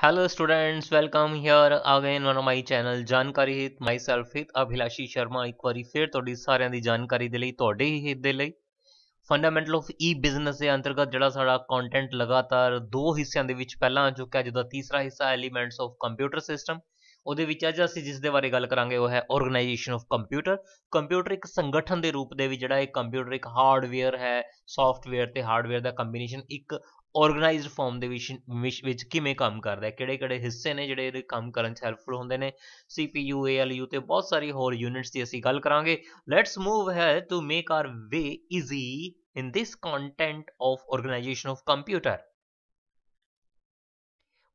Hello students, welcome here again on my channel ਜਾਣਕਾਰੀ ਹਿਤ myself ਹਿਤ ਅਭਿਲਾਸ਼ੀ ਸ਼ਰਮਾ ਇੱਕ ਵਾਰੀ ਫਿਰ ਤੁਹਾਡੀ ਸਾਰਿਆਂ ਦੀ ਜਾਣਕਾਰੀ ਦੇ ਲਈ ਤੁਹਾਡੇ ਹੀ ਹਿੱਤ ਦੇ ਲਈ ਫੰਡਾਮੈਂਟਲ ਆਫ ਈ ਬਿਜ਼ਨਸ ਦੇ ਅੰਤਰਗਤ ਜਿਹੜਾ ਸਾਡਾ ਕੰਟੈਂਟ ਲਗਾਤਾਰ ਦੋ ਹਿੱਸਿਆਂ ਦੇ ਵਿੱਚ ਪਹਿਲਾਂ ਆ ਚੁੱਕਾ ਜਿਹਦਾ ਤੀਸਰਾ ਹਿੱਸਾ ਐਲੀਮੈਂਟਸ ਆਫ ਕੰਪਿਊਟਰ ਸਿਸਟਮ ਉਹਦੇ ਵਿੱਚ ਅੱਜ ਅਸੀਂ ਜਿਸ ਦੇ ਬਾਰੇ ਗੱਲ ਕਰਾਂਗੇ ਉਹ ਹੈ ਆਰਗੇਨਾਈਜੇਸ਼ਨ ਆਫ ਕੰਪਿਊਟਰ ਕੰਪਿਊਟਰ ਇੱਕ ਸੰਗਠਨ ਦੇ ਰੂਪ ਦੇ ਵਿੱਚ ਜਿਹੜਾ ਇਹ ਕੰਪਿਊਟਰ ਇੱਕ ਹਾਰਡਵੇਅਰ ਹੈ ਸੌਫਟਵੇਅਰ ਤੇ ਹਾਰਡਵੇਅਰ ਦਾ ਕੰਬੀਨੇਸ਼ਨ ਇੱਕ ਆਰਗੇਨਾਈਜ਼ਡ ਫਾਰਮ ਦੇ ਵਿੱਚ ਵਿੱਚ ਕਿਵੇਂ ਕੰਮ ਕਰਦਾ ਹੈ ਕਿਹੜੇ-ਕਿਹੜੇ ਹਿੱਸੇ ਨੇ ਜਿਹੜੇ ਇਹਦੇ ਕੰਮ ਕਰਨ 'ਚ ਹੈਲਪਫੁਲ ਹੁੰਦੇ ਨੇ CPU ALU ਤੇ ਬਹੁਤ ਸਾਰੀ ਹੋਰ ਯੂਨਿਟਸ ਦੀ ਅਸੀਂ ਗੱਲ ਕਰਾਂਗੇ ਲੈਟਸ ਮੂਵ ਹੈ to make our way easy in this content of organisation of computer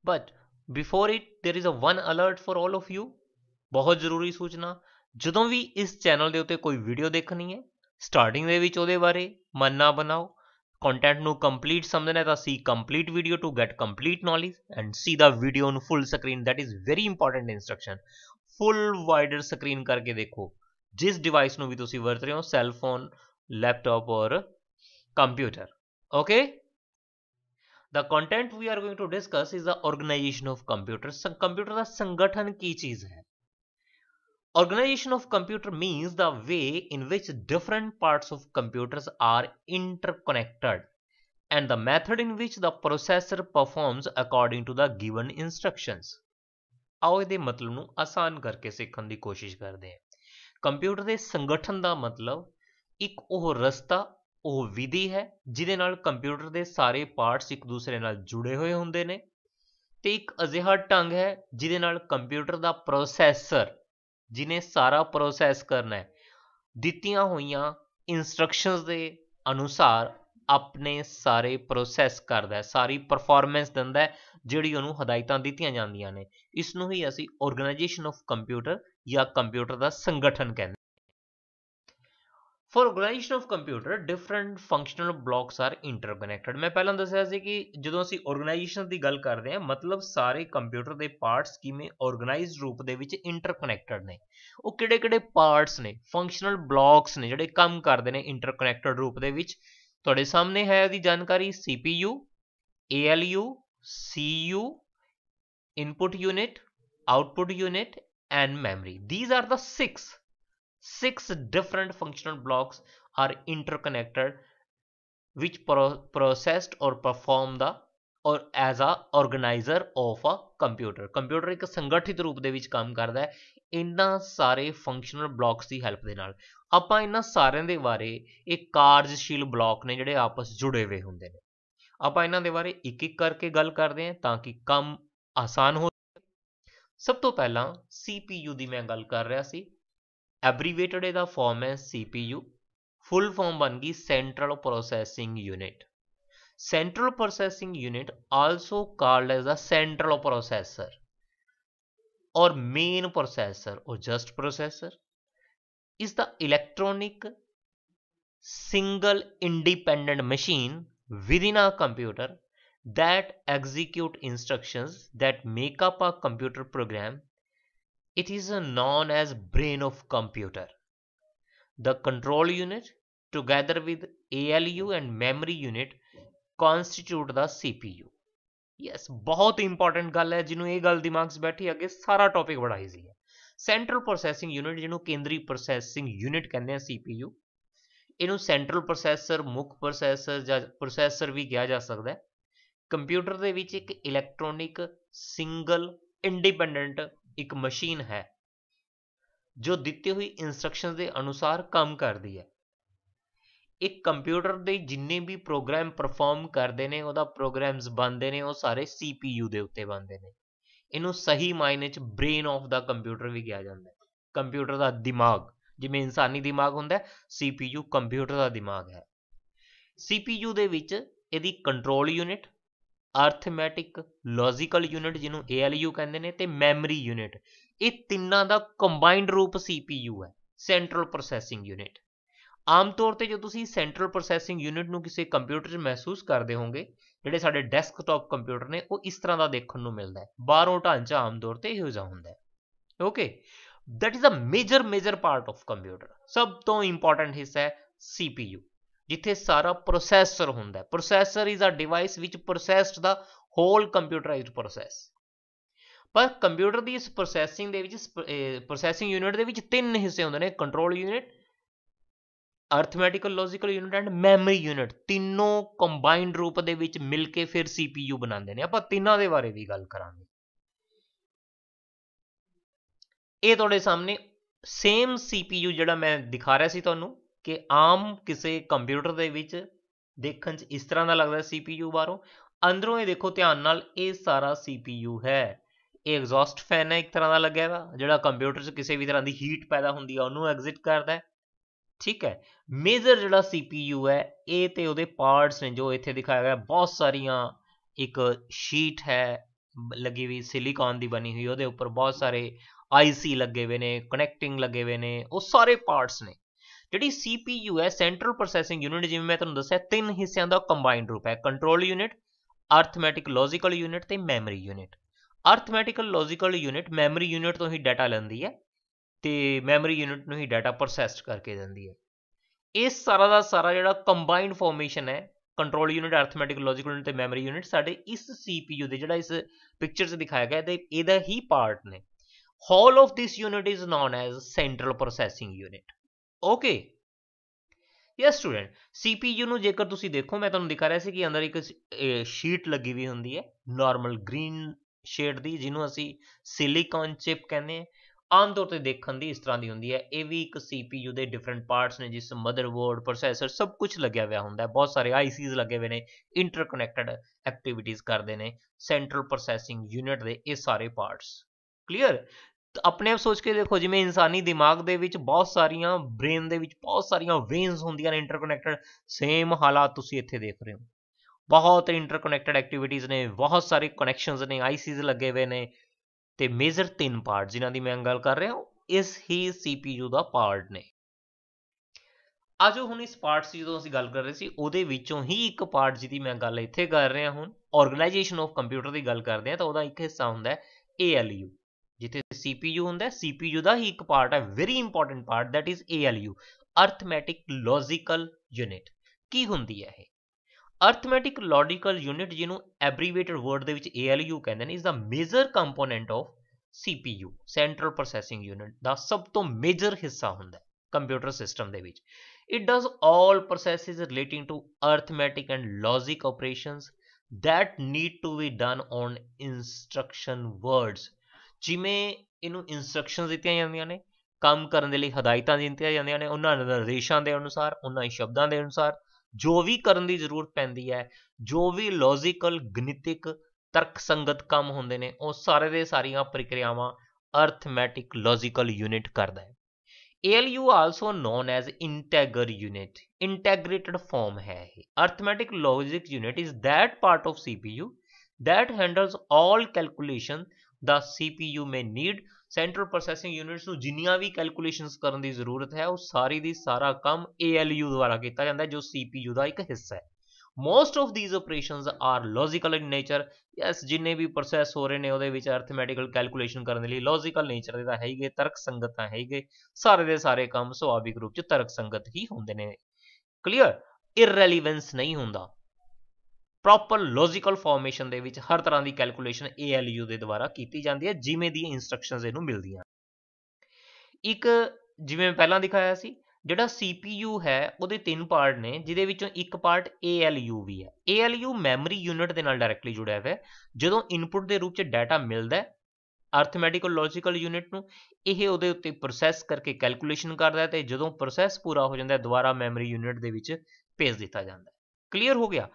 but before it there is a one alert for all of you ਬਹੁਤ ਜ਼ਰੂਰੀ ਸੂਚਨਾ ਜਦੋਂ ਵੀ ਇਸ ਚੈਨਲ ਦੇ ਉੱਤੇ ਕੋਈ ਵੀਡੀਓ ਦੇਖਣੀ ਹੈ ਸਟਾਰਟਿੰਗ ਦੇ ਵਿੱਚ ਉਹਦੇ ਬਾਰੇ ਮਨ ਨਾ ਬਣਾਓ content નું complete સમજણ તો see complete video to get complete knowledge and see the video on full screen that is very important instruction full wider screen ਕਰਕੇ ਦੇਖੋ ਜਿਸ ਡਿਵਾਈਸ ਨੂੰ ਵੀ ਤੁਸੀਂ ਵਰਤ ਰਹੇ ਹੋ ਸੈੱਲ ਫੋਨ ਲੈਪਟਾਪ ਔਰ computer okay The content we are going to discuss is the organization of computers. Computer का संगठन की चीज है Organization of computer means the way in which different parts of computers are interconnected and the method in which the processor performs according to the given instructions. ਆਓ ਇਹਦੇ ਮਤਲਬ ਨੂੰ ਆਸਾਨ ਕਰਕੇ ਸਿੱਖਣ ਦੀ ਕੋਸ਼ਿਸ਼ ਕਰਦੇ ਹਾਂ ਕੰਪਿਊਟਰ ਦੇ ਸੰਗਠਨ ਦਾ ਮਤਲਬ ਇੱਕ ਉਹ ਰਸਤਾ ਉਹ ਵਿਧੀ ਹੈ ਜਿਹਦੇ ਨਾਲ ਕੰਪਿਊਟਰ ਦੇ ਸਾਰੇ ਪਾਰਟਸ ਇੱਕ ਦੂਸਰੇ ਨਾਲ ਜੁੜੇ ਹੋਏ ਹੁੰਦੇ ਨੇ ਤੇ ਇੱਕ ਅਜਿਹਾ ਢੰਗ ਹੈ ਜਿਹਦੇ ਨਾਲ ਕੰਪਿਊਟਰ ਦਾ ਪ੍ਰੋਸੈਸਰ ਜਿਨੇ ਸਾਰਾ ਪ੍ਰੋਸੈਸ ਕਰਨਾ ਹੈ ਦਿੱਤੀਆਂ ਹੋਈਆਂ ਇਨਸਟਰਕਸ਼ਨਸ ਦੇ ਅਨੁਸਾਰ ਆਪਣੇ ਸਾਰੇ ਪ੍ਰੋਸੈਸ ਕਰਦਾ ਹੈ ਸਾਰੀ ਪਰਫਾਰਮੈਂਸ ਦਿੰਦਾ ਹੈ ਜਿਹੜੀ ਉਹਨੂੰ ਹਦਾਇਤਾਂ ਦਿੱਤੀਆਂ ਜਾਂਦੀਆਂ ਨੇ ਇਸ ਨੂੰ ਹੀ ਅਸੀਂ ਆਰਗੇਨਾਈਜੇਸ਼ਨ ਆਫ ਕੰਪਿਊਟਰ ਜਾਂ ਕੰਪਿਊਟਰ ਦਾ ਸੰਗਠਨ ਕਹਿੰਦੇ for organisation of computer different functional blocks are interconnected ਮੈਂ ਪਹਿਲਾਂ ਦੱਸਿਆ ਸੀ ਕਿ ਜਦੋਂ ਅਸੀਂ ਆਰਗੇਨਾਈਜੇਸ਼ਨ ਦੀ ਗੱਲ ਕਰਦੇ ਹਾਂ ਮਤਲਬ ਸਾਰੇ ਕੰਪਿਊਟਰ ਦੇ ਪਾਰਟਸ ਕਿਵੇਂ ਆਰਗੇਨਾਈਜ਼ਡ ਰੂਪ ਦੇ ਵਿੱਚ ਇੰਟਰਕਨੈਕਟਡ ਨੇ ਉਹ ਕਿਹੜੇ-ਕਿਹੜੇ ਪਾਰਟਸ ਨੇ ਫੰਕਸ਼ਨਲ ਬਲੌਕਸ ਨੇ ਜਿਹੜੇ ਕੰਮ ਕਰਦੇ ਨੇ ਇੰਟਰਕਨੈਕਟਡ ਰੂਪ ਦੇ ਵਿੱਚ ਤੁਹਾਡੇ ਸਾਹਮਣੇ ਹੈ ਇਹਦੀ ਜਾਣਕਾਰੀ CPU ALU CU input unit output unit and memory these are the 6 six different functional blocks are interconnected which pro processed or perform the or as a organiser of a computer computer ਇੱਕ ਸੰਗਠਿਤ ਰੂਪ ਦੇ ਵਿੱਚ ਕੰਮ ਕਰਦਾ ਹੈ ਇਹਨਾਂ ਸਾਰੇ ਫੰਕਸ਼ਨਲ ਬਲਾਕਸ ਦੀ ਹੈਲਪ ਦੇ ਨਾਲ ਆਪਾਂ ਇਹਨਾਂ ਸਾਰਿਆਂ ਦੇ ਬਾਰੇ ਇਹ ਕਾਰਜਸ਼ੀਲ ਬਲਾਕ ਨੇ ਜਿਹੜੇ ਆਪਸ ਜੁੜੇ ਹੋਏ ਹੁੰਦੇ ਨੇ ਆਪਾਂ ਇਹਨਾਂ ਦੇ ਬਾਰੇ ਇੱਕ ਇੱਕ ਕਰਕੇ ਗੱਲ ਕਰਦੇ ਹਾਂ ਤਾਂ ਕਿ ਕੰਮ ਆਸਾਨ ਹੋ ਸਭ ਤੋਂ ਪਹਿਲਾਂ CPU ਦੀ ਮੈਂ ਗੱਲ ਕਰ ਰਿਹਾ ਸੀ abbreviated the form as CPU. Full form bangi Central Processing Unit. Central Processing Unit also called as a Central Processor or Main Processor or Just Processor is the electronic single independent machine within a computer that execute instructions that make up a computer program It is known as brain of computer. The control unit together with ALU and memory unit constitute the CPU. Yes ਬਹੁਤ important ਗੱਲ ਹੈ ਜਿਹਨੂੰ ਇਹ ਗੱਲ ਦਿਮਾਗ 'ਚ ਬੈਠੀ ਅੱਗੇ ਸਾਰਾ ਟੌਪਿਕ ਬੜਾ ਈਜ਼ੀ ਹੈ ਸੈਂਟਰਲ ਪ੍ਰੋਸੈਸਿੰਗ ਯੂਨਿਟ ਜਿਹਨੂੰ ਕੇਂਦਰੀ ਪ੍ਰੋਸੈਸਿੰਗ ਯੂਨਿਟ ਕਹਿੰਦੇ ਆ CPU ਇਹਨੂੰ ਸੈਂਟਰਲ ਪ੍ਰੋਸੈਸਰ ਮੁੱਖ ਪ੍ਰੋਸੈਸਰ ਜਾਂ ਪ੍ਰੋਸੈਸਰ ਵੀ ਕਿਹਾ ਜਾ ਸਕਦਾ ਹੈ ਕੰਪਿਊਟਰ ਦੇ ਵਿੱਚ ਇੱਕ ਇਲੈਕਟ੍ਰੋਨਿਕ ਸਿੰਗਲ ਇੰਡੀਪੈਂਡੈਂਟ ਇੱਕ ਮਸ਼ੀਨ ਹੈ ਜੋ ਦਿੱਤੀ ਹੋਈ ਇਨਸਟਰਕਸ਼ਨਸ ਦੇ ਅਨੁਸਾਰ ਕੰਮ ਕਰਦੀ ਹੈ ਇੱਕ ਕੰਪਿਊਟਰ ਦੇ ਜਿੰਨੇ ਵੀ ਪ੍ਰੋਗਰਾਮ ਪਰਫਾਰਮ ਕਰਦੇ ਨੇ ਉਹਦਾ ਪ੍ਰੋਗਰਾਮਸ ਬਣਦੇ ਨੇ ਉਹ ਸਾਰੇ CPU ਦੇ ਉੱਤੇ ਬਣਦੇ ਨੇ ਇਹਨੂੰ ਸਹੀ ਮਾਇਨੇ 'ਚ ਬ੍ਰੇਨ ਆਫ ਦਾ ਕੰਪਿਊਟਰ ਵੀ ਕਿਹਾ ਜਾਂਦਾ ਹੈ ਕੰਪਿਊਟਰ ਦਾ ਦਿਮਾਗ ਜਿਵੇਂ ਇਨਸਾਨੀ ਦਿਮਾਗ ਹੁੰਦਾ ਹੈ CPU ਕੰਪਿਊਟਰ ਦਾ ਦਿਮਾਗ ਹੈ CPU ਦੇ ਵਿੱਚ ਇਹਦੀ control unit arithmetic logical unit ਜਿਹਨੂੰ ALU ਕਹਿੰਦੇ ਨੇ ਤੇ ਮੈਮਰੀ ਯੂਨਿਟ ਇਹ ਤਿੰਨਾਂ ਦਾ ਕੰਬਾਈਨਡ ਰੂਪ CPU ਹੈ ਸੈਂਟਰਲ ਪ੍ਰੋਸੈਸਿੰਗ ਯੂਨਿਟ ਆਮ ਤੌਰ ਤੇ ਜੋ ਤੁਸੀਂ ਸੈਂਟਰਲ ਪ੍ਰੋਸੈਸਿੰਗ ਯੂਨਿਟ ਨੂੰ ਕਿਸੇ ਕੰਪਿਊਟਰ 'ਚ ਮਹਿਸੂਸ ਕਰਦੇ ਹੋਵੋਗੇ ਜਿਹੜੇ ਸਾਡੇ ਡੈਸਕਟਾਪ ਕੰਪਿਊਟਰ ਨੇ ਉਹ ਇਸ ਤਰ੍ਹਾਂ ਦਾ ਦੇਖਣ ਨੂੰ ਮਿਲਦਾ ਹੈ ਬਾਹਰੋਂ ਢਾਂਚਾ ਆਮ ਤੌਰ ਤੇ ਇਹੋ ਜਿਹਾ ਹੁੰਦਾ ਹੈ okay that is a major major part of computer ਸਭ ਤੋਂ ਇੰਪੋਰਟੈਂਟ ਹਿੱਸਾ ਹੈ CPU ਜਿੱਥੇ ਸਾਰਾ ਪ੍ਰੋਸੈਸਰ ਹੁੰਦਾ ਹੈ ਪ੍ਰੋਸੈਸਰ ਇਜ਼ ਅ ਡਿਵਾਈਸ ਵਿਚ processed the whole computerised process ਪਰ ਕੰਪਿਊਟਰ ਦੀ ਇਸ ਪ੍ਰੋਸੈਸਿੰਗ ਦੇ ਵਿੱਚ ਪ੍ਰੋਸੈਸਿੰਗ ਯੂਨਿਟ ਦੇ ਵਿੱਚ ਤਿੰਨ ਹਿੱਸੇ ਹੁੰਦੇ ਨੇ control unit arithmetical logical unit and memory unit ਤਿੰਨੋਂ ਕੰਬਾਈਨਡ ਰੂਪ ਦੇ ਵਿੱਚ ਮਿਲ ਕੇ ਫਿਰ CPU ਬਣਾਉਂਦੇ ਨੇ ਆਪਾਂ ਤਿੰਨਾਂ ਦੇ ਬਾਰੇ ਵੀ ਗੱਲ ਕਰਾਂਗੇ ਇਹ ਤੁਹਾਡੇ ਸਾਹਮਣੇ ਸੇਮ CPU ਜਿਹੜਾ ਮੈਂ ਦਿਖਾ ਰਿਹਾ ਸੀ ਤੁਹਾਨੂੰ ਕਿ ਆਮ ਕਿਸੇ ਕੰਪਿਊਟਰ ਦੇ ਵਿੱਚ ਦੇਖਣ 'ਚ ਇਸ ਤਰ੍ਹਾਂ ਦਾ ਲੱਗਦਾ CPU ਬਾਹਰੋਂ ਅੰਦਰੋਂ ਇਹ ਦੇਖੋ ਧਿਆਨ ਨਾਲ ਇਹ ਸਾਰਾ CPU ਹੈ ਇਹ ਐਗਜ਼ੌਸਟ ਫੈਨ ਹੈ ਇੱਕ ਤਰ੍ਹਾਂ ਦਾ ਲੱਗਿਆ ਵਾ ਜਿਹੜਾ ਕੰਪਿਊਟਰ 'ਚ ਕਿਸੇ ਵੀ ਤਰ੍ਹਾਂ ਦੀ ਹੀਟ ਪੈਦਾ ਹੁੰਦੀ ਆ ਉਹਨੂੰ ਐਗਜ਼ਿਟ ਕਰਦਾ ਹੈ ਠੀਕ ਹੈ ਮੇਜਰ ਜਿਹੜਾ CPU ਹੈ ਇਹ ਤੇ ਉਹਦੇ ਪਾਰਟਸ ਨੇ ਜੋ ਇੱਥੇ ਦਿਖਾਇਆ ਗਿਆ ਬਹੁਤ ਸਾਰੀਆਂ ਇੱਕ ਸ਼ੀਟ ਹੈ ਲੱਗੀ ਹੋਈ ਸਿਲੀਕਨ ਦੀ ਬਣੀ ਹੋਈ ਉਹਦੇ ਉੱਪਰ ਬਹੁਤ ਸਾਰੇ ਆਈਸੀ ਲੱਗੇ ਹੋਏ ਨੇ ਕਨੈਕਟਿੰਗ ਲੱਗੇ ਹੋਏ ਨੇ ਉਹ ਸਾਰੇ ਪਾਰਟਸ ਨੇ ਜਿਹੜੀ CPU ਹੈ ਸੈਂਟਰਲ ਪ੍ਰੋਸੈਸਿੰਗ ਯੂਨਿਟ ਜਿਵੇਂ ਮੈਂ ਤੁਹਾਨੂੰ ਦੱਸਿਆ ਤਿੰਨ ਹਿੱਸਿਆਂ ਦਾ ਕੰਬਾਈਨਡ ਰੂਪ ਹੈ control unit arithmetic logical unit ਤੇ memory unit arithmetical logical unit memory unit ਤੋਂ ਹੀ ਡਾਟਾ ਲੈਂਦੀ ਹੈ ਤੇ ਮੈਮਰੀ ਯੂਨਿਟ ਨੂੰ ਹੀ ਡਾਟਾ ਪ੍ਰੋਸੈਸ ਕਰਕੇ ਦਿੰਦੀ ਹੈ ਇਸ ਸਾਰਾ ਦਾ ਸਾਰਾ ਜਿਹੜਾ ਕੰਬਾਈਨਡ ਫਾਰਮੇਸ਼ਨ ਹੈ control unit arithmetic logical unit ਤੇ ਮੈਮਰੀ ਯੂਨਿਟ ਸਾਡੇ ਇਸ CPU ਦੇ ਜਿਹੜਾ ਇਸ ਪਿਕਚਰ 'ਚ ਦਿਖਾਇਆ ਗਿਆ ਤੇ ਇਹਦਾ ਹੀ ਪਾਰਟ ਨੇ whole of this unit is known as central processing unit okay yes student CPU ਨੂੰ ਜੇਕਰ ਤੁਸੀਂ ਦੇਖੋ ਮੈਂ ਤੁਹਾਨੂੰ ਦਿਖਾ ਰਿਹਾ ਸੀ ਕਿ ਅੰਦਰ ਇੱਕ ਸ਼ੀਟ ਲੱਗੀ ਵੀ ਹੁੰਦੀ ਹੈ ਨਾਰਮਲ ਗ੍ਰੀਨ ਸ਼ੇਡ ਦੀ ਜਿਹਨੂੰ ਅਸੀਂ ਸਿਲੀਕਨ ਚਿਪ ਕਹਿੰਦੇ ਹਾਂ ਆਮ ਤੌਰ ਤੇ ਦੇਖਣ ਦੀ ਇਸ ਤਰ੍ਹਾਂ ਦੀ ਹੁੰਦੀ ਹੈ ਇਹ ਵੀ ਇੱਕ CPU ਦੇ ਡਿਫਰੈਂਟ ਪਾਰਟਸ ਨੇ ਜਿਸ ਮਦਰਬੋਰਡ ਪ੍ਰੋਸੈਸਰ ਸਭ ਕੁਝ ਲੱਗਿਆ ਹੋਇਆ ਹੁੰਦਾ ਹੈ ਬਹੁਤ ਸਾਰੇ ICs ਲੱਗੇ ਹੋਏ ਨੇ ਇੰਟਰਕਨੈਕਟਡ ਐਕਟੀਵਿਟੀਜ਼ ਕਰਦੇ ਨੇ ਸੈਂਟਰਲ ਪ੍ਰੋਸੈਸਿੰਗ ਯੂਨਿਟ ਦੇ ਇਹ ਸਾਰੇ ਪਾਰਟਸ ਕਲੀਅਰ ਆਪਣੇ ਆਪ ਸੋਚ ਕੇ ਦੇਖੋ ਜਿਵੇਂ ਇਨਸਾਨੀ ਦਿਮਾਗ ਦੇ ਵਿੱਚ ਬਹੁਤ ਸਾਰੀਆਂ ਬ੍ਰੇਨ ਦੇ ਵਿੱਚ ਬਹੁਤ ਸਾਰੀਆਂ ਵੇਨਸ ਹੁੰਦੀਆਂ ਨੇ ਇੰਟਰਕਨੈਕਟਡ ਸੇਮ ਹਾਲਾਤ ਤੁਸੀਂ ਇੱਥੇ ਦੇਖ ਰਹੇ ਹੋ ਬਹੁਤ ਇੰਟਰਕਨੈਕਟਡ ਐਕਟੀਵਿਟੀਜ਼ ਨੇ ਬਹੁਤ ਸਾਰੇ ਕਨੈਕਸ਼ਨਸ ਨੇ ਆਈਸੀਸ ਲੱਗੇ ਹੋਏ ਨੇ ਤੇ ਮੇਜਰ ਤਿੰਨ ਪਾਰਟ ਜਿਨ੍ਹਾਂ ਦੀ ਮੈਂ ਗੱਲ ਕਰ ਰਿਹਾ ਹਾਂ ਇਸ ਹੀ ਸੀਪੀਯੂ ਦਾ ਪਾਰਟ ਨੇ ਜੋ ਹੁਣ ਇਸ ਪਾਰਟ ਸੀ ਜਦੋਂ ਅਸੀਂ ਗੱਲ ਕਰ ਰਹੇ ਸੀ ਉਹਦੇ ਵਿੱਚੋਂ ਹੀ ਇੱਕ ਪਾਰਟ ਜਿਹਦੀ ਮੈਂ ਗੱਲ ਇੱਥੇ ਕਰ ਰਿਹਾ ਹੁਣ ਆਰਗੇਨਾਈਜੇਸ਼ਨ ਆਫ ਕੰਪਿਊਟਰ ਦੀ ਗੱਲ ਕਰਦੇ ਆ ਤਾਂ ਉਹਦਾ ਇੱਕ ਹਿੱਸਾ ਹੁੰਦਾ ਹੈ ਏਐਲਯੂ ਜਿੱਥੇ CPU ਹੁੰਦਾ ਹੈ CPU ਦਾ ਹੀ ਇੱਕ ਪਾਰਟ ਹੈ very important part that is ALU arithmetic logical unit ਕੀ ਹੁੰਦੀ ਹੈ ਇਹ ਅਰਥਮੈਟਿਕ ਲੌਜੀਕਲ ਯੂਨਿਟ ਜਿਹਨੂੰ ਐਬਰੀਵੇਟਡ ਵਰਡ ਦੇ ਵਿੱਚ ALU ਕਹਿੰਦੇ ਨੇ is the major component of CPU central processing unit ਦਾ ਸਭ ਤੋਂ ਮੇਜਰ ਹਿੱਸਾ ਹੁੰਦਾ ਹੈ ਕੰਪਿਊਟਰ ਸਿਸਟਮ ਦੇ ਵਿੱਚ it does all processes relating to arithmetic and logic operations that need to be done on instruction words ਜਿਵੇਂ ਇਹਨੂੰ ਇਨਸਟਰਕਸ਼ਨਸ ਦਿੱਤੀਆਂ ਜਾਂਦੀਆਂ ਨੇ ਕੰਮ ਕਰਨ ਦੇ ਲਈ ਹਦਾਇਤਾਂ ਦਿੱਤੀਆਂ ਜਾਂਦੀਆਂ ਨੇ ਉਹਨਾਂ ਨਿਰਦੇਸ਼ਾਂ ਦੇ ਅਨੁਸਾਰ ਉਹਨਾਂ ਹੀ ਸ਼ਬਦਾਂ ਦੇ ਅਨੁਸਾਰ ਜੋ ਵੀ ਕਰਨ ਦੀ ਜ਼ਰੂਰਤ ਪੈਂਦੀ ਹੈ ਜੋ ਵੀ ਲੌਜੀਕਲ ਗਣਿਤਿਕ ਤਰਕਸੰਗਤ ਕੰਮ ਹੁੰਦੇ ਨੇ ਉਹ ਸਾਰੇ ਦੇ ਸਾਰੀਆਂ ਪ੍ਰਕਿਰਿਆਵਾਂ ਅਰਥਮੈਟਿਕ ਲੌਜੀਕਲ ਯੂਨਿਟ ਕਰਦਾ ਹੈ ALU also known as integer unit integrated form ਹੈ ਇਹ arithmetic logic unit is that part of CPU that handles all calculation the CPU may need central processing units ਨੂੰ ਜਿੰਨੀਆਂ ਵੀ ਕੈਲਕੂਲੇਸ਼ਨਸ ਕਰਨ ਦੀ ਜ਼ਰੂਰਤ ਹੈ ਉਹ ਸਾਰੀ ਦੀ ਸਾਰਾ ਕੰਮ ALU ਦੁਆਰਾ ਕੀਤਾ ਜਾਂਦਾ ਹੈ ਜੋ CPU ਦਾ ਇੱਕ ਹਿੱਸਾ ਹੈ most of these operations are logical in nature yes ਜਿੰਨੇ ਵੀ ਪ੍ਰੋਸੈਸ ਹੋ ਰਹੇ ਨੇ ਉਹਦੇ ਵਿੱਚ ਅਰਥਮੈਟਿਕਲ ਕੈਲਕੂਲੇਸ਼ਨ ਕਰਨ ਦੇ ਲਈ ਲੌਜੀਕਲ ਨੇਚਰ ਦੇ ਤਾਂ ਹੈ ਹੀਗੇ ਤਰਕ ਸੰਗਤ ਤਾਂ ਹੈ ਸਾਰੇ ਦੇ ਸਾਰੇ ਕੰਮ ਸੁਭਾਵਿਕ ਰੂਪ ਚ ਤਰਕ ਸੰਗਤ ਹੀ ਹੁੰਦੇ ਨੇ ਕਲੀਅਰ ਇਰਰੈਲੀਵੈਂਸ ਨਹੀਂ ਹੁੰਦਾ ਪ੍ਰੋਪਰ ਲੌਜੀਕਲ ਫਾਰਮੇਸ਼ਨ ਦੇ ਵਿੱਚ ਹਰ ਤਰ੍ਹਾਂ ਦੀ ਕੈਲਕੂਲੇਸ਼ਨ ALU ਦੇ ਦੁਆਰਾ ਕੀਤੀ ਜਾਂਦੀ ਹੈ ਜਿਵੇਂ ਦੀ ਇਨਸਟਰਕਸ਼ਨਸ ਇਹਨੂੰ ਮਿਲਦੀਆਂ ਇੱਕ ਜਿਵੇਂ ਪਹਿਲਾਂ ਦਿਖਾਇਆ ਸੀ ਜਿਹੜਾ CPU ਹੈ ਉਹਦੇ ਤਿੰਨ ਪਾਰਟ ਨੇ ਜਿਹਦੇ ਵਿੱਚੋਂ ਇੱਕ ਪਾਰਟ ALU ਵੀ ਹੈ ALU ਮੈਮਰੀ ਯੂਨਿਟ ਦੇ ਨਾਲ ਡਾਇਰੈਕਟਲੀ ਜੁੜਿਆ ਹੋਇਆ ਹੈ ਜਦੋਂ ਇਨਪੁਟ ਦੇ ਰੂਪ 'ਚ ਡਾਟਾ ਮਿਲਦਾ ਹੈ ਅਰਥਮੈਟਿਕਲ ਲੌਜੀਕਲ ਯੂਨਿਟ ਨੂੰ ਇਹ ਉਹਦੇ ਉੱਤੇ ਪ੍ਰੋਸੈਸ ਕਰਕੇ ਕੈਲਕੂਲੇਸ਼ਨ ਕਰਦਾ ਹੈ ਤੇ ਜਦੋਂ ਪ੍ਰੋਸੈਸ ਪੂਰਾ ਹੋ ਜਾਂਦਾ ਹੈ ਦੁਬਾਰਾ ਮੈਮਰੀ ਯੂਨਿਟ ਦੇ ਵਿੱਚ ਭੇਜ ਦਿੱਤਾ ਜਾਂਦਾ ਹੈ ਕਲੀਅਰ ਹੋ ਗਿਆ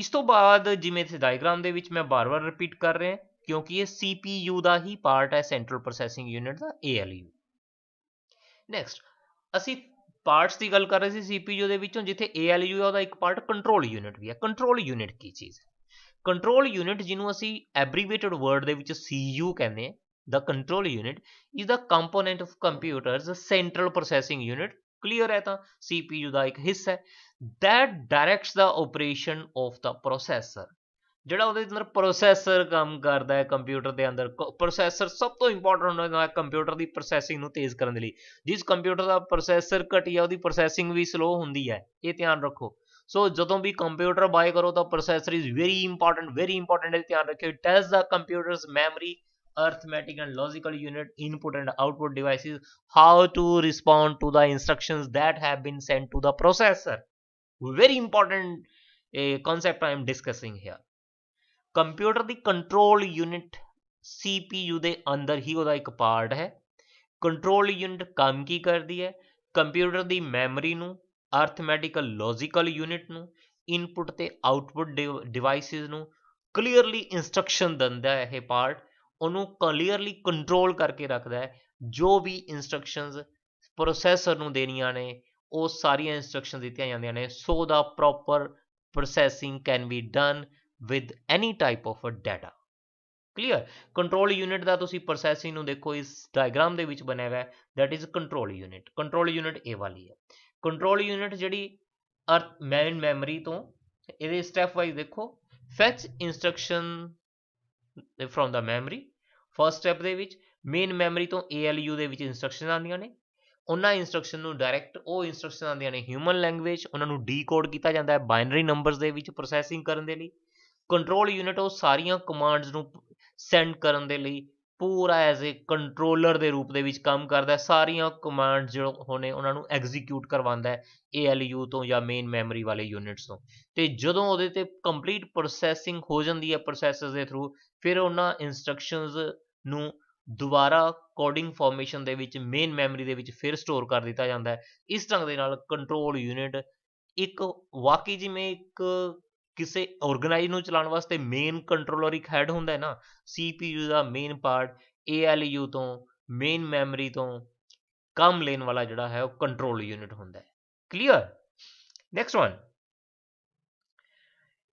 ਇਸ ਤੋਂ ਬਾਅਦ ਜਿਵੇਂ ਇਸ ਡਾਇਗਰਾਮ ਦੇ ਵਿੱਚ ਮੈਂ ਬਾਰ-ਬਾਰ ਰਿਪੀਟ ਕਰ ਰਿਹਾ ਕਿਉਂਕਿ ਇਹ CPU ਦਾ ਹੀ ਪਾਰਟ ਹੈ ਸੈਂਟਰਲ ਪ੍ਰੋਸੈਸਿੰਗ ਯੂਨਿਟ ਦਾ ALU ਨੈਕਸਟ ਅਸੀਂ ਪਾਰਟਸ ਦੀ ਗੱਲ ਕਰ ਰਹੇ ਸੀ CPU ਦੇ ਵਿੱਚੋਂ ਜਿੱਥੇ ALU ਹੈ ਉਹਦਾ ਇੱਕ ਪਾਰਟ ਕੰਟਰੋਲ ਯੂਨਿਟ ਵੀ ਹੈ ਕੰਟਰੋਲ ਯੂਨਿਟ ਕੀ ਚੀਜ਼ ਹੈ ਕੰਟਰੋਲ ਯੂਨਿਟ ਜਿਹਨੂੰ ਅਸੀਂ ਐਬਰੀਵੇਟਡ ਵਰਡ ਦੇ ਵਿੱਚ CU ਕਹਿੰਦੇ ਹਾਂ the control unit is the component of computer's central processing unit clear ਹੈ ਤਾਂ CPU ਦਾ ਇੱਕ ਹਿੱਸਾ ਹੈ that directs the operation of the processor ਜਿਹੜਾ ਉਹਦੇ ਅੰਦਰ ਪ੍ਰੋਸੈਸਰ ਕੰਮ ਕਰਦਾ ਹੈ ਕੰਪਿਊਟਰ ਦੇ ਅੰਦਰ ਪ੍ਰੋਸੈਸਰ ਸਭ ਤੋਂ ਇੰਪੋਰਟੈਂਟ ਹੁੰਦਾ ਹੈ ਕੰਪਿਊਟਰ ਦੀ ਪ੍ਰੋਸੈਸਿੰਗ ਨੂੰ ਤੇਜ਼ ਕਰਨ ਦੇ ਲਈ ਜਿਸ ਕੰਪਿਊਟਰ ਦਾ ਪ੍ਰੋਸੈਸਰ ਘਟਿਆ ਉਹਦੀ ਪ੍ਰੋਸੈਸਿੰਗ ਵੀ ਸਲੋ ਹੁੰਦੀ ਹੈ ਇਹ ਧਿਆਨ ਰੱਖੋ ਸੋ ਜਦੋਂ ਵੀ ਕੰਪਿਊਟਰ ਬਾਏ ਕਰੋ ਤਾਂ processor is very important very important ਇਹ ਧਿਆਨ ਰੱਖਿਓ it the computer's memory arithmetic and logical unit input and output devices how to respond to the instructions that have been sent to the processor very important uh, concept i am discussing here computer ਦੀ control unit CPU ਦੇ ਅੰਦਰ ਹੀ ਉਹਦਾ ਇੱਕ part ਹੈ control unit ਕੰਮ ਕੀ ਕਰਦੀ ਹੈ ਕੰਪਿਊਟਰ ਦੀ ਮੈਮਰੀ ਨੂੰ ਅਰਥਮੈਟਿਕਲ ਲੌਜੀਕਲ ਯੂਨਿਟ ਨੂੰ ਇਨਪੁਟ ਤੇ ਆਊਟਪੁਟ ਡਿਵਾਈਸਿਸ ਨੂੰ ਕਲੀਅਰਲੀ ਇਨਸਟਰਕਸ਼ਨ ਦਿੰਦਾ ਹੈ ਇਹ ਪਾਰਟ ਉਹਨੂੰ ਕਲੀਅਰਲੀ ਕੰਟਰੋਲ ਕਰਕੇ ਰੱਖਦਾ ਹੈ ਜੋ ਵੀ ਇਨਸਟਰਕਸ਼ਨਸ ਪ੍ਰੋਸੈਸਰ ਨੂੰ ਦੇਣੀਆਂ ਨੇ ਉਹ ਸਾਰੀਆਂ ਇਨਸਟਰਕਸ਼ਨ ਦਿੱਤੀਆਂ ਜਾਂਦੀਆਂ ਨੇ so the proper processing can be done with any type of a data clear control unit the ਤੁਸੀਂ ਪ੍ਰੋਸੈਸਿੰਗ ਨੂੰ ਦੇਖੋ ਇਸ ਡਾਇਗਰਾਮ ਦੇ ਵਿੱਚ ਬਣਿਆ ਹੋਇਆ that is control unit control unit ਇਹ ਵਾਲੀ ਹੈ ਕੰਟਰੋਲ ਯੂਨਿਟ ਜਿਹੜੀ ਅਰਥ ਮੈਨ ਮੈਮਰੀ ਤੋਂ ਇਹਦੇ ਸਟੈਪ ਵਾਈਜ਼ ਦੇਖੋ fetch instruction from the memory first step ਦੇ ਵਿੱਚ ਮੇਨ ਮੈਮਰੀ ਤੋਂ ALU ਦੇ ਵਿੱਚ ਇਨਸਟਰਕਸ਼ਨ ਆਉਂਦੀਆਂ ਨੇ ਉਹਨਾਂ ਇਨਸਟਰਕਸ਼ਨ ਨੂੰ ਡਾਇਰੈਕਟ ਉਹ ਇਨਸਟਰਕਸ਼ਨ ਆਉਂਦੀਆਂ ਨੇ ਹਿਊਮਨ ਲੈਂਗੁਏਜ ਉਹਨਾਂ ਨੂੰ ਡੀਕੋਡ ਕੀਤਾ ਜਾਂਦਾ ਹੈ ਬਾਈਨਰੀ ਨੰਬਰਸ ਦੇ ਵਿੱਚ ਪ੍ਰੋਸੈਸਿੰਗ ਕਰਨ ਦੇ ਲਈ ਕੰਟਰੋਲ ਯੂਨਿਟ ਉਹ ਸਾਰੀਆਂ ਕਮਾਂਡਸ ਨੂੰ ਸੈਂਡ ਕਰਨ ਦੇ ਲਈ ਪੂਰਾ ਐਜ਼ ਅ ਕੰਟਰੋਲਰ ਦੇ ਰੂਪ ਦੇ ਵਿੱਚ ਕੰਮ ਕਰਦਾ ਹੈ ਸਾਰੀਆਂ ਕਮਾਂਡ ਜਿਹੜੇ ਹੋਣੇ ਉਹਨਾਂ ਨੂੰ ਐਗਜ਼ੀਕਿਊਟ ਕਰਵਾਉਂਦਾ ਹੈ ਯੂ ਤੋਂ ਜਾਂ ਮੇਨ ਮੈਮਰੀ ਵਾਲੇ ਯੂਨਿਟਸ ਤੋਂ ਤੇ ਜਦੋਂ ਉਹਦੇ ਤੇ ਕੰਪਲੀਟ ਪ੍ਰੋਸੈਸਿੰਗ ਹੋ ਜਾਂਦੀ ਹੈ ਪ੍ਰੋਸੈਸਰਸ ਦੇ ਥਰੂ ਫਿਰ ਉਹਨਾਂ ਇਨਸਟਰਕਸ਼ਨਸ ਨੂੰ ਦੁਬਾਰਾ ਕੋਡਿੰਗ ਫਾਰਮੇਸ਼ਨ ਦੇ ਵਿੱਚ ਮੇਨ ਮੈਮਰੀ ਦੇ ਵਿੱਚ ਫਿਰ ਸਟੋਰ ਕਰ ਦਿੱਤਾ ਜਾਂਦਾ ਹੈ ਇਸ ਢੰਗ ਦੇ ਨਾਲ ਕੰਟਰੋਲ ਯੂਨਿਟ ਇੱਕ ਵਾਕਈ ਜਿਵੇਂ ਇੱਕ ਕਿਸੇ ਆਰਗੇਨਾਈਜ਼ ਨੂੰ ਚਲਾਉਣ ਵਾਸਤੇ ਮੇਨ ਕੰਟਰੋਲਰ ਇੱਕ ਹੈਡ ਹੁੰਦਾ ਹੈ ਨਾ CPU ਦਾ ਮੇਨ ਪਾਰਟ ALU ਤੋਂ ਮੇਨ ਮੈਮਰੀ ਤੋਂ ਕੰਮ ਲੈਣ ਵਾਲਾ ਜਿਹੜਾ ਹੈ ਉਹ ਕੰਟਰੋਲ ਯੂਨਿਟ ਹੁੰਦਾ ਹੈ ਕਲੀਅਰ ਨੈਕਸਟ ਵਨ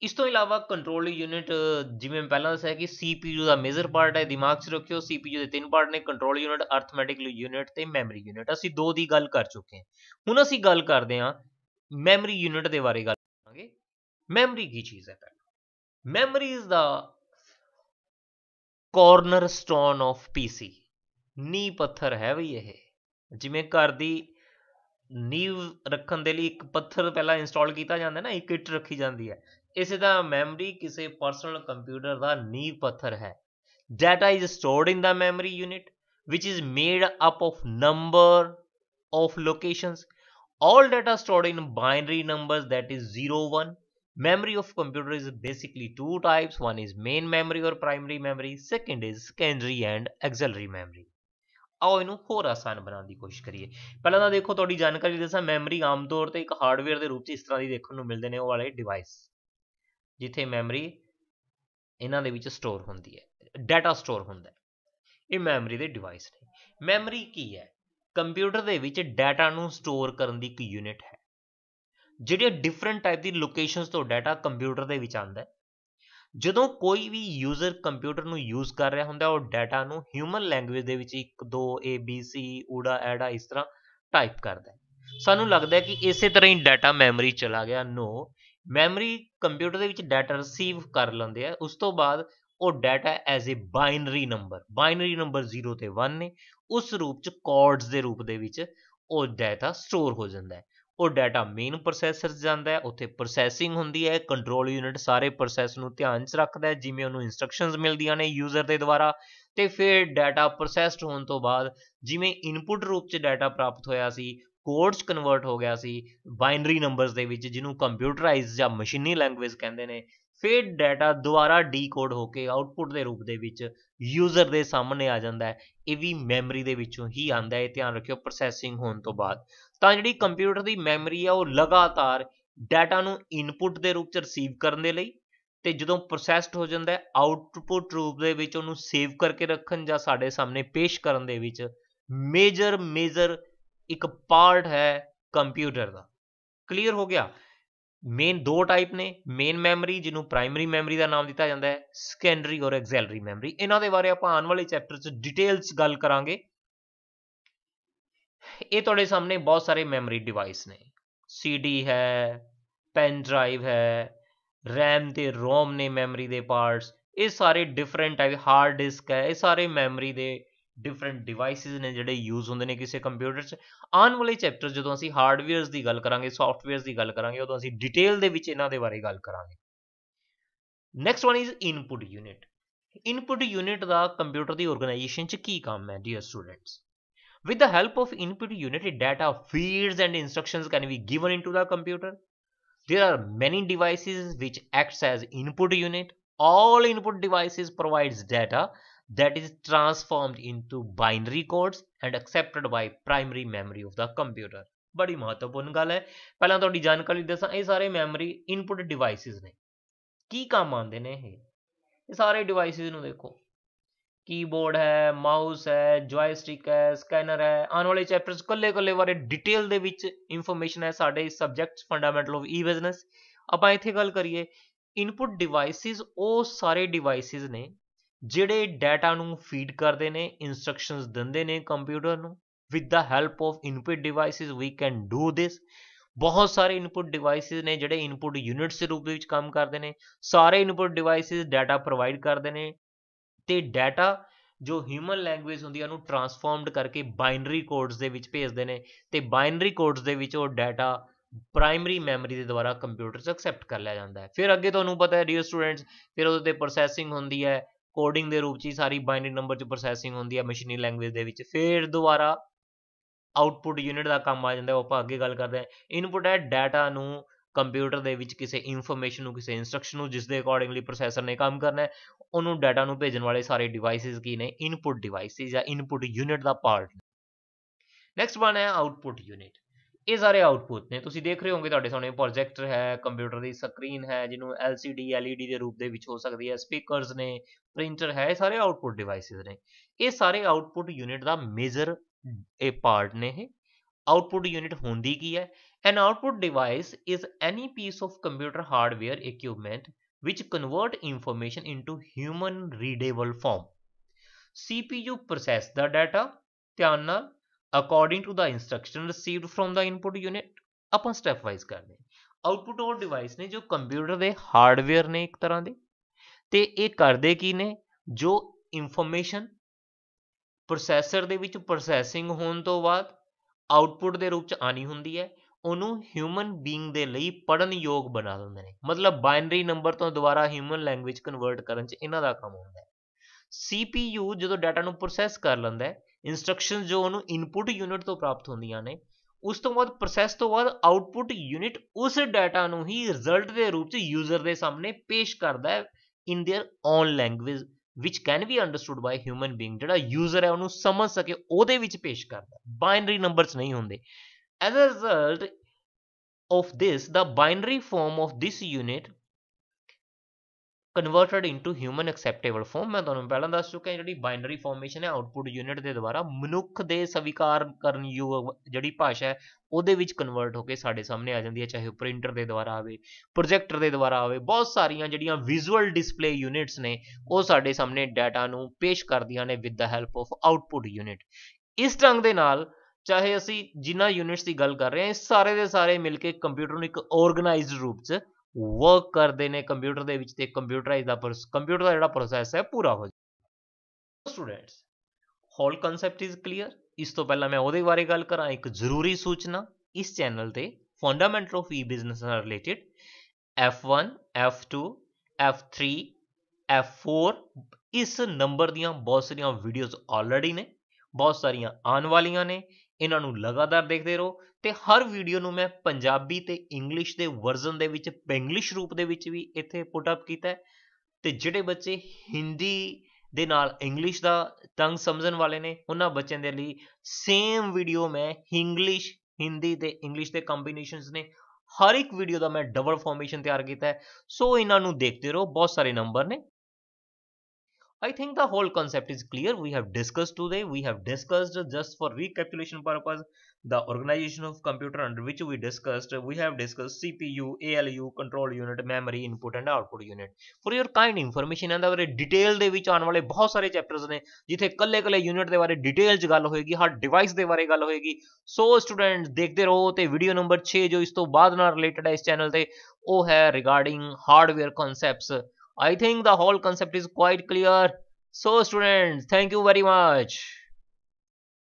ਇਸ ਤੋਂ ਇਲਾਵਾ ਕੰਟਰੋਲ ਯੂਨਿਟ ਜਿਵੇਂ ਮੈਂ ਪਹਿਲਾਂ ਦੱਸਿਆ ਕਿ CPU ਦਾ ਮੇਜਰ ਪਾਰਟ ਹੈ ਦਿਮਾਗ 'ਚ ਰੱਖਿਓ CPU ਦੇ ਤਿੰਨ ਪਾਰਟ ਨੇ ਕੰਟਰੋਲ ਯੂਨਿਟ ਅਰਥਮੈਟਿਕ ਯੂਨਿਟ ਤੇ ਮੈਮਰੀ ਯੂਨਿਟ ਅਸੀਂ ਦੋ ਦੀ ਗੱਲ ਕਰ ਚੁੱਕੇ ਹਾਂ ਹੁਣ ਅਸੀਂ ਗੱਲ ਕਰਦੇ ਹਾਂ ਮੈਮਰੀ ਯੂਨਿਟ ਦੇ ਬਾਰੇ ਗੱਲ ਕਰਾਂਗੇ ਮੈਮਰੀ ਕੀ ਚੀਜ਼ ਹੈ ਪਹਿਲਾਂ memory is the stone of PC ਨੀ ਪੱਥਰ ਹੈ ਵੀ ਇਹ ਜਿਵੇਂ ਘਰ ਦੀ ਨੀਵ ਰੱਖਣ ਦੇ ਲਈ ਇੱਕ ਪੱਥਰ ਪਹਿਲਾਂ ਇੰਸਟਾਲ ਕੀਤਾ ਜਾਂਦਾ ਹੈ ਨਾ ਇੱਕ ਇੱਟ ਰੱਖੀ ਜਾਂਦੀ ਹੈ ਇਸੇ ਦਾ ਮੈਮਰੀ ਕਿਸੇ ਪਰਸਨਲ ਕੰਪਿਊਟਰ ਦਾ ਨੀਵ ਪੱਥਰ ਹੈ data is stored in the memory unit ਵਿਚ is made up of number of locations all data stored in binary numbers that is 0 1 memory of computer is basically two types one is main memory or primary memory second is secondary and auxiliary memory ਆਓ ਇਹਨੂੰ ਹੋਰ ਆਸਾਨ ਬਣਾਉਣ ਦੀ ਕੋਸ਼ਿਸ਼ ਕਰੀਏ ਪਹਿਲਾਂ ਤਾਂ ਦੇਖੋ ਤੁਹਾਡੀ ਜਾਣਕਾਰੀ ਦੱਸਾਂ ਮੈਮਰੀ ਆਮ ਤੌਰ ਤੇ ਇੱਕ ਹਾਰਡਵੇਅਰ ਦੇ ਰੂਪ 'ਚ ਇਸ ਤਰ੍ਹਾਂ ਦੀ ਦੇਖਣ ਨੂੰ ਮਿਲਦੇ ਨੇ ਉਹ ਵਾਲੇ ਡਿਵਾਈਸ ਜਿੱਥੇ ਮੈਮਰੀ ਇਹਨਾਂ ਦੇ ਵਿੱਚ ਸਟੋਰ ਹੁੰਦੀ ਹੈ ਡਾਟਾ ਸਟੋਰ ਹੁੰਦਾ ਹੈ ਇਹ ਮੈਮਰੀ ਦੇ ਡਿਵਾਈਸ ਨੇ ਮੈਮਰੀ ਕੀ ਹੈ ਕੰਪਿਊਟਰ ਦੇ ਵਿੱਚ ਡਾਟਾ ਨੂੰ ਸਟੋਰ ਕਰਨ ਦੀ ਇੱਕ ਯੂਨਿਟ ਹੈ ਜਿਹੜੇ ਡਿਫਰੈਂਟ ਟਾਈਪ ਦੀ ਲੋਕੇਸ਼ਨਸ ਤੋਂ ਡਾਟਾ ਕੰਪਿਊਟਰ ਦੇ ਵਿੱਚ ਆਉਂਦਾ ਹੈ ਜਦੋਂ ਕੋਈ ਵੀ ਯੂਜ਼ਰ ਕੰਪਿਊਟਰ ਨੂੰ ਯੂਜ਼ ਕਰ ਰਿਹਾ ਹੁੰਦਾ ਉਹ ਡਾਟਾ ਨੂੰ ਹਿਊਮਨ ਲੈਂਗੁਏਜ ਦੇ ਵਿੱਚ 1 2 ਏ ਬੀ ਸੀ ਊੜਾ ਐੜਾ ਇਸ ਤਰ੍ਹਾਂ ਟਾਈਪ ਕਰਦਾ ਸਾਨੂੰ ਲੱਗਦਾ ਹੈ ਕਿ ਇਸੇ ਤਰ੍ਹਾਂ ਹੀ ਡਾਟਾ ਮੈਮਰੀ ਚਲਾ ਗਿਆ ਨੋ ਮੈਮਰੀ ਕੰਪਿਊਟਰ ਦੇ ਵਿੱਚ ਡਾਟਾ ਰਿਸੀਵ ਕਰ ਲੈਂਦੇ ਆ ਉਸ ਤੋਂ ਬਾਅਦ ਉਹ data as a binary number binary number 0 ਤੇ 1 ਨੇ ਉਸ ਰੂਪ ਚ ਕੋਡਸ ਦੇ ਰੂਪ ਦੇ ਵਿੱਚ ਉਹ ਡਾਟਾ ਸਟੋਰ ਹੋ ਜਾਂਦਾ ਹੈ ਉਹ ਡਾਟਾ ਮੇਨ ਪ੍ਰੋਸੈਸਰ 'ਚ ਜਾਂਦਾ ਹੈ ਉੱਥੇ ਪ੍ਰੋਸੈਸਿੰਗ ਹੁੰਦੀ ਹੈ ਕੰਟਰੋਲ ਯੂਨਿਟ ਸਾਰੇ ਪ੍ਰੋਸੈਸ ਨੂੰ ਧਿਆਨ 'ਚ ਰੱਖਦਾ ਹੈ ਜਿਵੇਂ ਉਹਨੂੰ ਇਨਸਟਰਕਸ਼ਨਸ ਮਿਲਦੀਆਂ ਨੇ ਯੂਜ਼ਰ ਦੇ ਦੁਆਰਾ ਤੇ ਫਿਰ ਡਾਟਾ ਪ੍ਰੋਸੈਸਡ ਹੋਣ ਤੋਂ ਬਾਅਦ ਜਿਵੇਂ ਇਨਪੁਟ ਰੂਪ 'ਚ ਡਾਟਾ ਪ੍ਰਾਪਤ ਹੋਇਆ ਸੀ ਕੋਡਸ ਕਨਵਰਟ ਹੋ ਗਿਆ ਸੀ ਬਾਈਨਰੀ ਨੰਬਰਸ ਦੇ ਵਿੱਚ ਜਿਹਨੂੰ ਕੰਪਿਊਟਰਾਈਜ਼ ਜਾਂ ਮਸ਼ੀਨੀ ਲੈਂਗੁਏਜ ਕਹਿੰਦੇ ਨੇ ਫਿਰ ਡਾਟਾ ਦੁਆਰਾ ਡੀਕੋਡ ਹੋ ਕੇ ਆਉਟਪੁੱਟ ਦੇ ਰੂਪ ਦੇ ਵਿੱਚ ਯੂਜ਼ਰ ਦੇ ਸਾਹਮਣੇ ਆ ਜਾਂਦਾ ਹੈ ਇਹ ਵੀ ਮੈਮਰੀ ਦੇ ਵਿੱਚੋਂ ਹੀ ਆਂਦਾ ਹੈ ਧਿਆਨ ਰੱਖਿਓ ਪ੍ਰੋਸੈਸਿੰਗ ਹੋਣ ਤੋਂ ਬਾਅਦ ਤਾਂ ਜਿਹੜੀ ਕੰਪਿਊਟਰ ਦੀ ਮੈਮਰੀ ਆ ਉਹ ਲਗਾਤਾਰ ਡਾਟਾ ਨੂੰ ਇਨਪੁਟ ਦੇ ਰੂਪ ਚ ਰਿਸੀਵ ਕਰਨ ਦੇ ਲਈ ਤੇ ਜਦੋਂ ਪ੍ਰੋਸੈਸਡ ਹੋ ਜਾਂਦਾ ਹੈ ਆਊਟਪੁੱਟ ਰੂਪ ਦੇ ਵਿੱਚ ਉਹਨੂੰ ਸੇਵ ਕਰਕੇ ਰੱਖਣ ਜਾਂ ਸਾਡੇ ਸਾਹਮਣੇ ਪੇਸ਼ ਕਰਨ ਦੇ ਵਿੱਚ ਮੇਜਰ ਮੇਜਰ ਇੱਕ ਪਾਰਟ ਹੈ ਕੰਪਿਊਟਰ ਦਾ ਕਲੀਅਰ ਹੋ ਗਿਆ ਮੇਨ ਦੋ ਟਾਈਪ ਨੇ ਮੇਨ ਮੈਮਰੀ ਜਿਹਨੂੰ ਪ੍ਰਾਇਮਰੀ ਮੈਮਰੀ ਦਾ ਨਾਮ ਦਿੱਤਾ ਜਾਂਦਾ ਹੈ ਸੈਕੰਡਰੀ ਔਰ ਐਕਸੈਲਰੀ ਮੈਮਰੀ ਇਹਨਾਂ ਦੇ ਬਾਰੇ ਆਪਾਂ ਆਉਣ ਵਾਲੇ ਚੈਪਟਰ 'ਚ ਡਿਟੇਲਸ ਗੱਲ ਕਰਾਂਗੇ ਇਹ ਤੁਹਾਡੇ ਸਾਹਮਣੇ ਬਹੁਤ ਸਾਰੇ ਮੈਮਰੀ ਡਿਵਾਈਸ ਨੇ ਸੀਡੀ ਹੈ ਪੈਨ ਡਰਾਈਵ ਹੈ RAM ਤੇ ROM ਨੇ ਮੈਮਰੀ ਦੇ ਪਾਰਟਸ ਇਹ ਸਾਰੇ ਡਿਫਰੈਂਟ ਹੈ ਹਾਰਡ ਡਿਸਕ ਹੈ ਇਹ ਸਾਰੇ ਮੈਮਰੀ ਦੇ ਡਿਫਰੈਂਟ ਡਿਵਾਈਸਸ ਨੇ ਜਿਹੜੇ ਯੂਜ਼ ਹੁੰਦੇ ਨੇ ਕਿਸੇ ਕੰਪਿਊਟਰ 'ਚ ਆਉਣ ਵਾਲੇ ਚੈਪਟਰ ਜਦੋਂ ਅਸੀਂ ਹਾਰਡਵੇਅਰਸ ਦੀ ਗੱਲ ਕਰਾਂਗੇ ਸੌਫਟਵੇਅਰਸ ਦੀ ਗੱਲ ਕਰਾਂਗੇ ਉਦੋਂ ਅਸੀਂ ਡਿਟੇਲ ਦੇ ਵਿੱਚ ਇਹਨਾਂ ਦੇ ਬਾਰੇ ਗੱਲ ਕਰਾਂਗੇ next one is input unit input unit ਦਾ ਕੰਪਿਊਟਰ ਦੀ ਆਰਗੇਨਾਈਜੇਸ਼ਨ 'ਚ ਕੀ ਕੰਮ ਹੈ dear students With the help of input unit data fields and instructions can be given into the computer. There are many devices which acts as input unit. All input devices provides data that is transformed into binary codes and accepted by primary memory of the computer. ਬੜੀ ਮਹੱਤਵਪੂਰਨ ਗੱਲ ਹੈ ਪਹਿਲਾਂ ਤੁਹਾਡੀ ਜਾਣਕਾਰੀ ਦੱਸਾਂ ਇਹ ਸਾਰੇ ਮੈਮਰੀ ਇਨਪੁਟ ਡਿਵਾਈਸਸ ਨੇ ਕੀ ਕੰਮ ਆਉਂਦੇ ਨੇ ਇਹ ਇਹ ਸਾਰੇ ਡਿਵਾਈਸਸ ਨੂੰ ਦੇਖੋ ਕੀਬੋਰਡ ਹੈ ਮਾਊਸ ਹੈ ਜੋਇਸਟਿਕ ਹੈ ਸਕੈਨਰ ਹੈ ਆਉਣ ਵਾਲੇ ਚੈਪਟਰਸ ਕੱਲੇ-ਕੱਲੇ ਬਾਰੇ ਡਿਟੇਲ ਦੇ ਵਿੱਚ ਇਨਫੋਰਮੇਸ਼ਨ ਹੈ ਸਾਡੇ subject fundamental of e business ਆਪਾਂ ਇੱਥੇ ਗੱਲ ਕਰੀਏ ਇਨਪੁਟ ਡਿਵਾਈਸਿਸ ਉਹ ਸਾਰੇ ਡਿਵਾਈਸਿਸ ਨੇ ਜਿਹੜੇ ਡਾਟਾ ਨੂੰ ਫੀਡ ਕਰਦੇ ਨੇ ਇਨਸਟਰਕਸ਼ਨਸ ਦਿੰਦੇ ਨੇ ਕੰਪਿਊਟਰ ਨੂੰ with the help of input devices we can do this ਬਹੁਤ ਸਾਰੇ ਇਨਪੁਟ ਡਿਵਾਈਸਿਸ ਨੇ ਜਿਹੜੇ ਇਨਪੁਟ ਯੂਨਿਟਸ ਦੇ ਰੂਪ ਵਿੱਚ ਕੰਮ ਕਰਦੇ ਨੇ ਸਾਰੇ ਇਨਪੁਟ ਡਿਵਾਈਸਿਸ ਡਾਟਾ ਪ੍ਰੋਵਾਈਡ ਕਰਦੇ ਨੇ ਤੇ ਡਾਟਾ ਜੋ ਹਿਊਮਨ ਲੈਂਗੁਏਜ ਹੁੰਦੀ ਹੈ ਉਹਨੂੰ ਟਰਾਂਸਫਾਰਮਡ ਕਰਕੇ ਬਾਈਨਰੀ ਕੋਡਸ ਦੇ ਵਿੱਚ ਭੇਜਦੇ ਨੇ ਤੇ ਬਾਈਨਰੀ ਕੋਡਸ ਦੇ ਵਿੱਚ ਉਹ ਡਾਟਾ ਪ੍ਰਾਇਮਰੀ ਮੈਮਰੀ ਦੇ ਦੁਆਰਾ ਕੰਪਿਊਟਰ 'ਚ ਐਕਸੈਪਟ ਕਰ ਲਿਆ ਜਾਂਦਾ ਹੈ ਫਿਰ ਅੱਗੇ ਤੁਹਾਨੂੰ ਪਤਾ ਹੈ ਡੀਅਰ ਸਟੂਡੈਂਟਸ ਫਿਰ ਉਹਦੇ ਤੇ ਪ੍ਰੋਸੈਸਿੰਗ ਹੁੰਦੀ ਹੈ ਕੋਡਿੰਗ ਦੇ ਰੂਪ 'ਚ ਹੀ ਸਾਰੀ ਬਾਈਨਰੀ ਨੰਬਰ 'ਚ ਪ੍ਰੋਸੈਸਿੰਗ ਹੁੰਦੀ ਹੈ ਮਸ਼ੀਨੀ ਲੈਂਗੁਏਜ ਦੇ ਵਿੱਚ ਫਿਰ ਦੁਬਾਰਾ ਆਉਟਪੁੱਟ ਯੂਨਿਟ ਦਾ ਕੰਮ ਆ ਜਾਂਦਾ ਉਹ ਆਪਾਂ ਅੱਗੇ ਗੱਲ ਕਰਦੇ ਆ ਇਨਪੁੱਟ ਹੈ ਡਾਟਾ ਨੂੰ ਕੰਪਿਊਟਰ ਦੇ ਵਿੱਚ ਕਿਸੇ ਇਨਫੋਰਮੇਸ਼ਨ ਨੂੰ ਕਿਸੇ ਇਨਸਟਰਕਸ਼ਨ ਨੂੰ ਜਿਸ ਦੇ ਅਕੋਰਡਿੰਗਲੀ ਪ੍ਰੋਸੈਸਰ ਨੇ ਕੰਮ ਕਰਨਾ ਹੈ ਉਹਨੂੰ ਡਾਟਾ ਨੂੰ ਭੇਜਣ ਵਾਲੇ ਸਾਰੇ ਡਿਵਾਈਸਿਸ ਕੀ ਨੇ ਇਨਪੁਟ ਡਿਵਾਈਸਿਸ ਜਾਂ ਇਨਪੁਟ ਯੂਨਿਟ ਦਾ ਪਾਰਟ ਨੈਕਸਟ ਵਨ ਹੈ ਆਊਟਪੁਟ ਯੂਨਿਟ ਇਹ ਸਾਰੇ ਆਉਟਪੁੱਟ ਨੇ ਤੁਸੀਂ ਦੇਖ ਰਹੇ ਹੋਗੇ ਤੁਹਾਡੇ ਸਾਹਮਣੇ ਪ੍ਰੋਜੈਕਟਰ ਹੈ ਕੰਪਿਊਟਰ ਦੀ ਸਕਰੀਨ ਹੈ ਜਿਹਨੂੰ LCD LED ਦੇ ਰੂਪ ਦੇ ਵਿੱਚ ਹੋ ਸਕਦੀ ਹੈ ਸਪੀਕਰਸ ਨੇ ਪ੍ਰਿੰਟਰ ਹੈ ਇਹ ਸਾਰੇ ਆਉਟਪੁੱਟ ਡਿਵਾਈਸਿਸ ਨੇ ਇਹ ਸਾਰੇ ਆਉਟਪੁੱਟ ਯੂਨਿਟ ਦਾ ਮੇਜਰ ਇਹ ਪਾਰਟ ਨੇ ਇਹ ਆਊਟਪੁੱਟ ਯੂਨਿਟ ਹੁੰਦੀ ਕੀ ਹੈ an output device is any piece of computer hardware equipment which convert information into human readable form CPU process the data ਧਿਆਨ ਨਾਲ according to the instruction received from the input unit ਆਪਾਂ step wise ਕਰਦੇ output of device ਨੇ ਜੋ computer ਦੇ hardware ਨੇ ਇੱਕ ਤਰ੍ਹਾਂ ਦੇ ਤੇ ਇਹ ਕਰਦੇ ਕੀ ਨੇ ਜੋ ਇਨਫੋਰਮੇਸ਼ਨ ਪ੍ਰੋਸੈਸਰ ਦੇ ਵਿੱਚ ਪ੍ਰੋਸੈਸਿੰਗ ਹੋਣ ਤੋਂ ਬਾਅਦ ਆਉਟਪੁੱਟ ਦੇ ਰੂਪ ਚ ਆਣੀ ਹੁੰਦੀ ਹੈ ਉਹਨੂੰ ਹਿਊਮਨ ਬੀਇੰਗ ਦੇ ਲਈ ਪੜਨ ਯੋਗ ਬਣਾ ਦਿੰਦੇ ਨੇ ਮਤਲਬ ਬਾਇਨਰੀ ਨੰਬਰ ਤੋਂ ਦੁਬਾਰਾ ਹਿਊਮਨ ਲੈਂਗੁਏਜ ਕਨਵਰਟ ਕਰਨ ਚ ਇਹਨਾਂ ਦਾ ਕੰਮ ਹੁੰਦਾ ਹੈ CPU ਜਦੋਂ ਡਾਟਾ ਨੂੰ ਪ੍ਰੋਸੈਸ ਕਰ ਲੈਂਦਾ ਹੈ ਇਨਸਟਰਕਸ਼ਨ ਜੋ ਉਹਨੂੰ ਇਨਪੁਟ ਯੂਨਿਟ ਤੋਂ ਪ੍ਰਾਪਤ ਹੁੰਦੀਆਂ ਨੇ ਉਸ ਤੋਂ ਬਾਅਦ ਪ੍ਰੋਸੈਸ ਤੋਂ ਬਾਅਦ ਆਉਟਪੁੱਟ ਯੂਨਿਟ ਉਸ ਡਾਟਾ ਨੂੰ ਹੀ ਰਿਜ਼ਲਟ ਦੇ ਰੂਪ ਚ ਯੂਜ਼ਰ ਦੇ ਸਾਹਮਣੇ ਪੇਸ਼ ਕਰਦਾ ਹੈ in their own language which can be understood by human being ਜਿਹੜਾ user ਹੈ ਉਹਨੂੰ ਸਮਝ ਸਕੇ ਉਹਦੇ ਵਿੱਚ ਪੇਸ਼ ਕਰਦਾ binary numbers ਨਹੀਂ ਹੁੰਦੇ as a result of this the binary form of this unit converted into human acceptable form ਮੈਂ ਤੁਹਾਨੂੰ ਪਹਿਲਾਂ ਦੱਸ ਚੁੱਕਿਆ ਜਿਹੜੀ ਬਾਈਨਰੀ ਫਾਰਮੇਸ਼ਨ ਹੈ ਆਉਟਪੁੱਟ ਯੂਨਿਟ ਦੇ ਦੁਆਰਾ ਮਨੁੱਖ ਦੇ ਸਵੀਕਾਰ ਕਰਨ ਯੋਗ ਜਿਹੜੀ ਭਾਸ਼ਾ ਹੈ ਉਹਦੇ ਵਿੱਚ ਕਨਵਰਟ ਹੋ ਕੇ ਸਾਡੇ ਸਾਹਮਣੇ ਆ ਜਾਂਦੀ ਹੈ ਚਾਹੇ ਉਹ ਪ੍ਰਿੰਟਰ ਦੇ ਦੁਆਰਾ ਆਵੇ ਪ੍ਰੋਜੈਕਟਰ ਦੇ ਦੁਆਰਾ ਆਵੇ ਬਹੁਤ ਸਾਰੀਆਂ ਜਿਹੜੀਆਂ ਵਿਜ਼ੂਅਲ ਡਿਸਪਲੇ ਯੂਨਿਟਸ ਨੇ ਉਹ ਸਾਡੇ ਸਾਹਮਣੇ ਡਾਟਾ ਨੂੰ ਪੇਸ਼ ਕਰਦੀਆਂ ਨੇ with the help of output unit ਇਸ ਢੰਗ ਦੇ ਨਾਲ ਚਾਹੇ ਅਸੀਂ ਜਿੰਨਾ ਯੂਨਿਟਸ ਦੀ ਗੱਲ ਕਰ ਰਹੇ ਹਾਂ ਇਹ ਸਾਰੇ ਦੇ ਸਾਰੇ ਮਿਲ ਕੇ ਕੰਪਿਊਟਰ ਨੂੰ ਇੱਕ ਆਰਗੇਨਾਈਜ਼ਡ ਰੂਪ 'ਚ ਵਰਕ ਕਰਦੇ ਨੇ ਕੰਪਿਊਟਰ ਦੇ ਵਿੱਚ ਤੇ ਕੰਪਿਊਟਰਾਈਜ਼ ਦਾ ਕੰਪਿਊਟਰ ਦਾ ਜਿਹੜਾ ਪ੍ਰੋਸੈਸ ਹੈ ਪੂਰਾ ਹੋ ਜਾਵੇ students whole concept is clear ਇਸ ਤੋਂ ਪਹਿਲਾਂ ਮੈਂ ਉਹਦੇ ਬਾਰੇ ਗੱਲ ਕਰਾਂ ਇੱਕ ਜ਼ਰੂਰੀ ਸੂਚਨਾ ਇਸ ਚੈਨਲ ਤੇ ਫੰਡਾਮੈਂਟਲ ਆਫ ਈ ਬਿਜ਼ਨਸ ਨਾਲ related F1 F2 F3 F4 ਇਸ ਨੰਬਰ ਦੀਆਂ ਬਹੁਤ ਸਾਰੀਆਂ ਵੀਡੀਓਜ਼ ਆਲਰੇਡੀ ਨੇ ਬਹੁਤ ਸਾਰੀਆਂ ਆਉਣ ਵਾਲੀਆਂ ਨੇ ਇਹਨਾਂ ਨੂੰ ਲਗਾਤਾਰ ਦੇਖਦੇ ਰਹੋ ਤੇ ਹਰ ਵੀਡੀਓ ਨੂੰ ਮੈਂ ਪੰਜਾਬੀ ਤੇ ਇੰਗਲਿਸ਼ ਦੇ ਵਰਜ਼ਨ ਦੇ ਵਿੱਚ ਬੈਂਗਲਿਸ਼ ਰੂਪ ਦੇ ਵਿੱਚ ਵੀ ਇੱਥੇ ਪੁੱਟ ਅਪ ਕੀਤਾ ਤੇ ਜਿਹੜੇ ਬੱਚੇ ਹਿੰਦੀ ਦੇ ਨਾਲ ਇੰਗਲਿਸ਼ ਦਾ ਤੰਗ ਸਮਝਣ ਵਾਲੇ ਨੇ ਉਹਨਾਂ ਬੱਚਿਆਂ ਦੇ ਲਈ ਸੇਮ ਵੀਡੀਓ ਮੈਂ ਇੰਗਲਿਸ਼ ਹਿੰਦੀ ਤੇ ਇੰਗਲਿਸ਼ ਦੇ ਕੰਬੀਨੇਸ਼ਨਸ ਨੇ ਹਰ ਇੱਕ ਵੀਡੀਓ ਦਾ ਮੈਂ ਡਬਲ ਫਾਰਮੇਸ਼ਨ ਤਿਆਰ ਕੀਤਾ ਹੈ ਸੋ ਇਹਨਾਂ ਨੂੰ ਦੇਖਦੇ ਰਹੋ ਬਹੁਤ ਸਾਰੇ ਨੰਬਰ ਨੇ I think the whole concept is clear. We have discussed today. We have discussed just for recapitulation purpose the organization of computer under which we discussed. We have discussed CPU, ALU, control unit, memory input and output unit. For your kind information and ਬਾਰੇ detail de which ਆਉਣ ਵਾਲੇ ਬਹੁਤ ਸਾਰੇ chapters ਨੇ ਜਿੱਥੇ kalle ਕੱਲੇ unit ਦੇ ਬਾਰੇ ਡਿਟੇਲ 'ਚ ਗੱਲ ਹੋਏਗੀ ਹਰ ਡਿਵਾਈਸ ਦੇ ਬਾਰੇ ਗੱਲ ਹੋਏਗੀ ਸੋ ਸਟੂਡੈਂਟ ਦੇਖਦੇ ਰਹੋ ਤੇ video 6 jo is to baad na related hai is channel ਤੇ oh hai regarding hardware concepts. I think the whole concept is quite clear. So students, thank you very much.